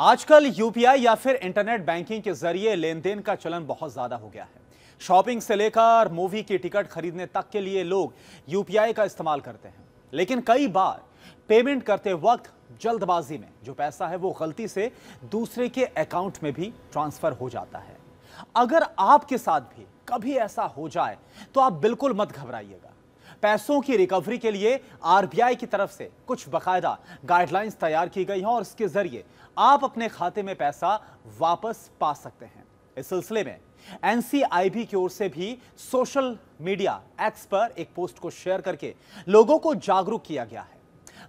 आजकल यूपीआई या फिर इंटरनेट बैंकिंग के जरिए लेन देन का चलन बहुत ज्यादा हो गया है शॉपिंग से लेकर मूवी की टिकट खरीदने तक के लिए लोग यूपीआई का इस्तेमाल करते हैं लेकिन कई बार पेमेंट करते वक्त जल्दबाजी में जो पैसा है वो गलती से दूसरे के अकाउंट में भी ट्रांसफर हो जाता है अगर आपके साथ भी कभी ऐसा हो जाए तो आप बिल्कुल मत घबराइएगा पैसों की रिकवरी के लिए आरबीआई की तरफ से कुछ बकायदा गाइडलाइंस तैयार की गई हैं और इसके जरिए आप अपने खाते में पैसा वापस पा सकते हैं इस सिलसिले में एनसीआईबी की ओर से भी सोशल मीडिया एक्स पर एक पोस्ट को शेयर करके लोगों को जागरूक किया गया है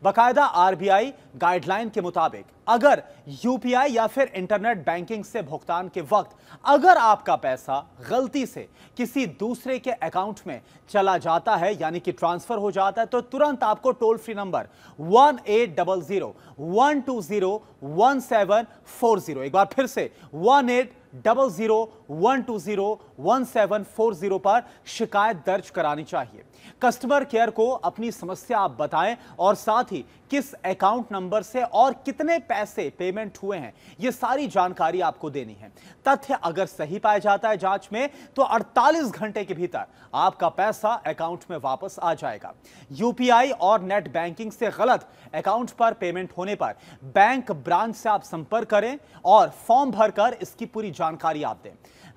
बकायदा आरबीआई गाइडलाइन के मुताबिक अगर यूपीआई या फिर इंटरनेट बैंकिंग से भुगतान के वक्त अगर आपका पैसा गलती से किसी दूसरे के अकाउंट में चला जाता है यानी कि ट्रांसफर हो जाता है तो तुरंत आपको toll free number one eight double zero one two zero one seven four zero एक बार फिर से one eight double zero one two zero one seven four zero पर शिकायत दर्ज करानी चाहिए कस्टमर केयर को अपनी समस्या आप बताएं और साथ ही किस अकाउंट नंबर से और कितने पैसे पेमेंट हुए हैं यह सारी जानकारी आपको देनी है तथ्य अगर सही पाया जाता है जांच में तो 48 घंटे के भीतर आपका पैसा अकाउंट में वापस आ जाएगा यूपीआई और नेट बैंकिंग से गलत अकाउंट पर पेमेंट होने पर बैंक ब्रांच से आप संपर्क करें और फॉर्म भरकर इसकी पूरी जानकारी आप दें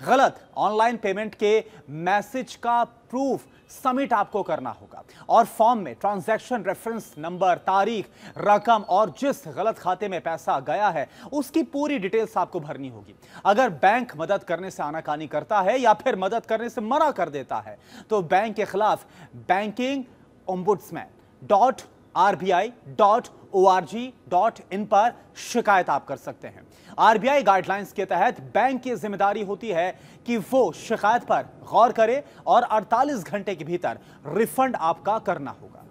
गलत ऑनलाइन पेमेंट के मैसेज का प्रूफ सबमिट आपको करना होगा और फॉर्म में ट्रांजैक्शन रेफरेंस नंबर तारीख रकम और जिस गलत खाते में पैसा गया है उसकी पूरी डिटेल्स आपको भरनी होगी अगर बैंक मदद करने से आनाकानी करता है या फिर मदद करने से मना कर देता है तो बैंक के खिलाफ banking ombudsman dot R B I dot O R G dot in पर शिकायत आप कर सकते हैं आरबीआई गाइडलाइंस के तहत बैंक की जिम्मेदारी होती है कि वो शिकायत पर गौर करे और 48 घंटे के भीतर रिफंड आपका करना होगा